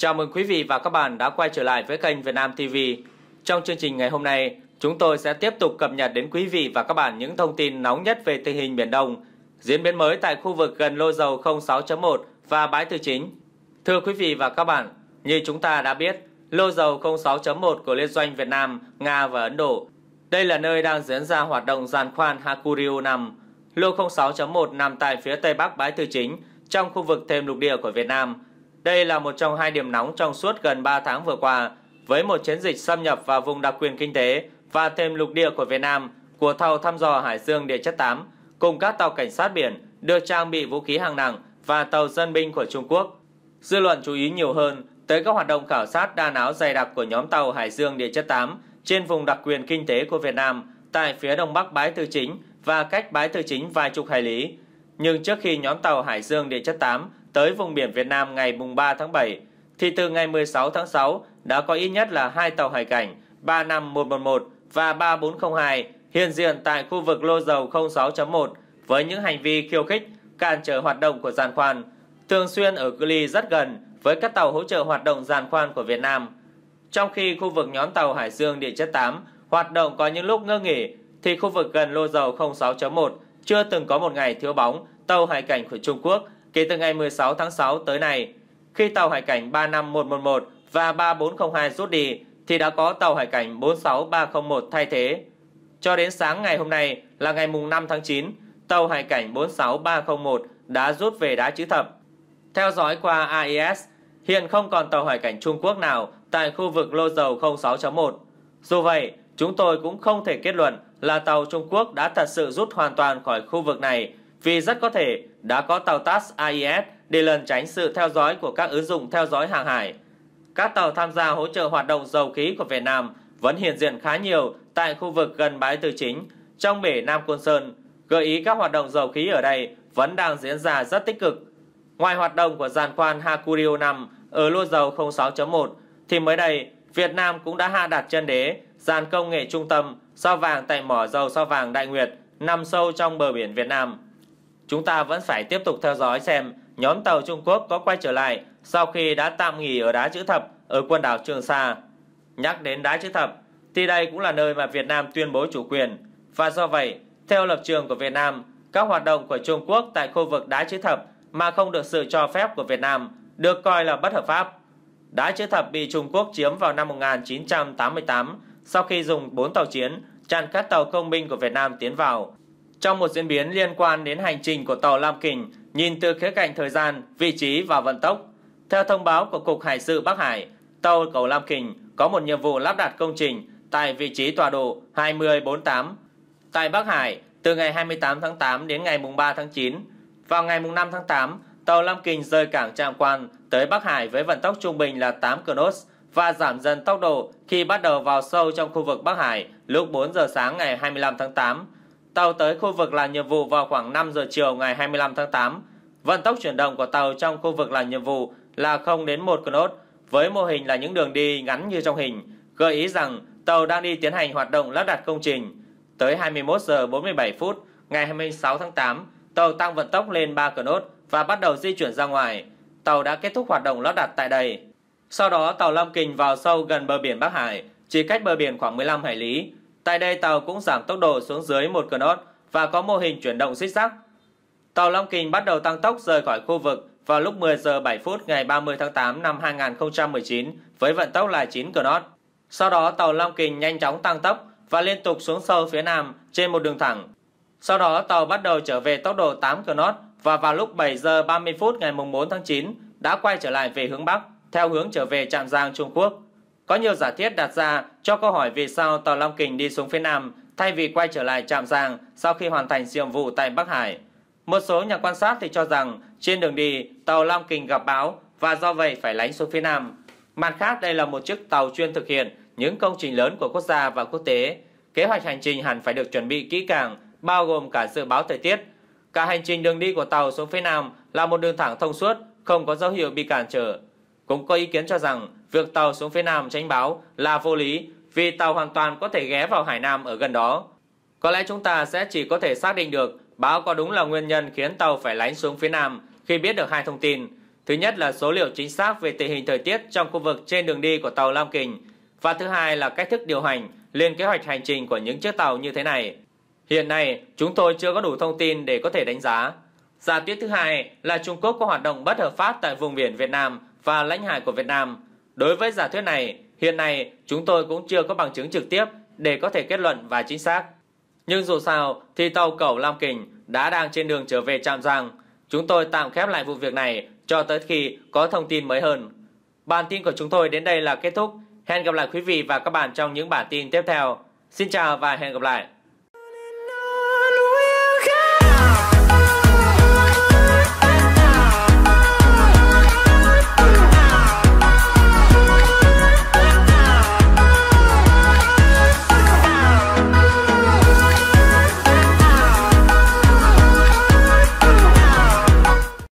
Chào mừng quý vị và các bạn đã quay trở lại với kênh Việt Nam TV. Trong chương trình ngày hôm nay, chúng tôi sẽ tiếp tục cập nhật đến quý vị và các bạn những thông tin nóng nhất về tình hình Biển Đông, diễn biến mới tại khu vực gần lô dầu 06.1 và bãi tư chính. Thưa quý vị và các bạn, như chúng ta đã biết, lô dầu 06.1 của Liên doanh Việt Nam, Nga và Ấn Độ. Đây là nơi đang diễn ra hoạt động giàn khoan Hakuryu 5. Lô 06.1 nằm tại phía tây bắc bãi tư chính, trong khu vực thêm lục địa của Việt Nam – đây là một trong hai điểm nóng trong suốt gần 3 tháng vừa qua, với một chiến dịch xâm nhập vào vùng đặc quyền kinh tế và thêm lục địa của Việt Nam của tàu thăm dò Hải Dương Địa chất 8 cùng các tàu cảnh sát biển được trang bị vũ khí hàng nặng và tàu dân binh của Trung Quốc. Dư luận chú ý nhiều hơn tới các hoạt động khảo sát đa áo dày đặc của nhóm tàu Hải Dương Địa chất 8 trên vùng đặc quyền kinh tế của Việt Nam tại phía đông bắc Bái Tư Chính và cách Bái Tư Chính vài chục hải lý. Nhưng trước khi nhóm tàu Hải Dương Địa chất 8 tới vùng biển Việt Nam ngày 3 tháng 7, thì từ ngày 16 tháng 6 đã có ít nhất là hai tàu hải cảnh 35111 và 3402 hiện diện tại khu vực lô dầu 06.1 với những hành vi khiêu khích, cản trở hoạt động của giàn khoan, thường xuyên ở cự ly rất gần với các tàu hỗ trợ hoạt động giàn khoan của Việt Nam. Trong khi khu vực nhóm tàu Hải Dương Địa chất 8 hoạt động có những lúc ngơ nghỉ, thì khu vực gần lô dầu 06.1 chưa từng có một ngày thiếu bóng tàu hải cảnh của Trung Quốc – Kể từ ngày 16 tháng 6 tới nay, khi tàu hải cảnh 35111 và 3402 rút đi thì đã có tàu hải cảnh 46301 thay thế. Cho đến sáng ngày hôm nay là ngày mùng 5 tháng 9, tàu hải cảnh 46301 đã rút về đá chữ thập. Theo dõi qua AIS, e hiện không còn tàu hải cảnh Trung Quốc nào tại khu vực lô dầu 06.1. Dù vậy, chúng tôi cũng không thể kết luận là tàu Trung Quốc đã thật sự rút hoàn toàn khỏi khu vực này vì rất có thể đã có tàu TASS AIS để lần tránh sự theo dõi của các ứng dụng theo dõi hàng hải. Các tàu tham gia hỗ trợ hoạt động dầu khí của Việt Nam vẫn hiện diện khá nhiều tại khu vực gần bãi từ Chính, trong bể Nam Côn Sơn, gợi ý các hoạt động dầu khí ở đây vẫn đang diễn ra rất tích cực. Ngoài hoạt động của giàn khoan Hakurio 5 ở lô dầu 06.1, thì mới đây Việt Nam cũng đã hạ đặt chân đế giàn công nghệ trung tâm sao vàng tại mỏ dầu sao vàng Đại Nguyệt nằm sâu trong bờ biển Việt Nam. Chúng ta vẫn phải tiếp tục theo dõi xem nhóm tàu Trung Quốc có quay trở lại sau khi đã tạm nghỉ ở đá chữ thập ở quần đảo Trường Sa. Nhắc đến đá chữ thập, thì đây cũng là nơi mà Việt Nam tuyên bố chủ quyền. Và do vậy, theo lập trường của Việt Nam, các hoạt động của Trung Quốc tại khu vực đá chữ thập mà không được sự cho phép của Việt Nam được coi là bất hợp pháp. Đá chữ thập bị Trung Quốc chiếm vào năm 1988 sau khi dùng 4 tàu chiến chặn các tàu công binh của Việt Nam tiến vào. Trong một diễn biến liên quan đến hành trình của tàu Lam Kình, nhìn từ khía cạnh thời gian, vị trí và vận tốc, theo thông báo của Cục Hải sự Bắc Hải, tàu cầu Lam Kình có một nhiệm vụ lắp đặt công trình tại vị trí tọa độ 2048 tại Bắc Hải từ ngày 28 tháng 8 đến ngày 3 tháng 9. Vào ngày 5 tháng 8, tàu Lam Kình rời cảng Trạm Quan tới Bắc Hải với vận tốc trung bình là 8 knots và giảm dần tốc độ khi bắt đầu vào sâu trong khu vực Bắc Hải lúc 4 giờ sáng ngày 25 tháng 8 tàu tới khu vực làm nhiệm vụ vào khoảng 5 giờ chiều ngày 25 tháng 8. Vận tốc chuyển động của tàu trong khu vực làm nhiệm vụ là 0 đến 1 knot với mô hình là những đường đi ngắn như trong hình, gợi ý rằng tàu đang đi tiến hành hoạt động lắp đặt công trình. Tới 21 giờ 47 phút ngày 26 tháng 8, tàu tăng vận tốc lên 3 knot và bắt đầu di chuyển ra ngoài. Tàu đã kết thúc hoạt động lắp đặt tại đây. Sau đó tàu Long Kình vào sâu gần bờ biển Bắc Hải, chỉ cách bờ biển khoảng 15 hải lý, Tại đây tàu cũng giảm tốc độ xuống dưới một knot và có mô hình chuyển động xích xác. Tàu Long Kình bắt đầu tăng tốc rời khỏi khu vực vào lúc 10 giờ 7 phút ngày 30 tháng 8 năm 2019 với vận tốc là 9 knot. Sau đó tàu Long Kình nhanh chóng tăng tốc và liên tục xuống sâu phía nam trên một đường thẳng. Sau đó tàu bắt đầu trở về tốc độ 8 knot và vào lúc 7 giờ 30 phút ngày 4 tháng 9 đã quay trở lại về hướng Bắc theo hướng trở về Trạm Giang Trung Quốc. Có nhiều giả thiết đặt ra cho câu hỏi vì sao tàu Long Kình đi xuống phía Nam thay vì quay trở lại Trạm Giang sau khi hoàn thành nhiệm vụ tại Bắc Hải. Một số nhà quan sát thì cho rằng trên đường đi tàu Long Kình gặp bão và do vậy phải lánh xuống phía Nam. Mặt khác đây là một chiếc tàu chuyên thực hiện những công trình lớn của quốc gia và quốc tế. Kế hoạch hành trình hẳn phải được chuẩn bị kỹ càng, bao gồm cả dự báo thời tiết. Cả hành trình đường đi của tàu xuống phía Nam là một đường thẳng thông suốt, không có dấu hiệu bị cản trở. Cũng có ý kiến cho rằng việc tàu xuống phía Nam tránh báo là vô lý vì tàu hoàn toàn có thể ghé vào Hải Nam ở gần đó. Có lẽ chúng ta sẽ chỉ có thể xác định được báo có đúng là nguyên nhân khiến tàu phải lánh xuống phía Nam khi biết được hai thông tin. Thứ nhất là số liệu chính xác về tình hình thời tiết trong khu vực trên đường đi của tàu Lam Kình và thứ hai là cách thức điều hành lên kế hoạch hành trình của những chiếc tàu như thế này. Hiện nay, chúng tôi chưa có đủ thông tin để có thể đánh giá. Giả thuyết thứ hai là Trung Quốc có hoạt động bất hợp pháp tại vùng biển Việt Nam và lãnh hải của Việt Nam. Đối với giả thuyết này, hiện nay chúng tôi cũng chưa có bằng chứng trực tiếp để có thể kết luận và chính xác. Nhưng dù sao thì tàu cẩu Lam Kình đã đang trên đường trở về Trạm Giang. Chúng tôi tạm khép lại vụ việc này cho tới khi có thông tin mới hơn. Bản tin của chúng tôi đến đây là kết thúc. Hẹn gặp lại quý vị và các bạn trong những bản tin tiếp theo. Xin chào và hẹn gặp lại.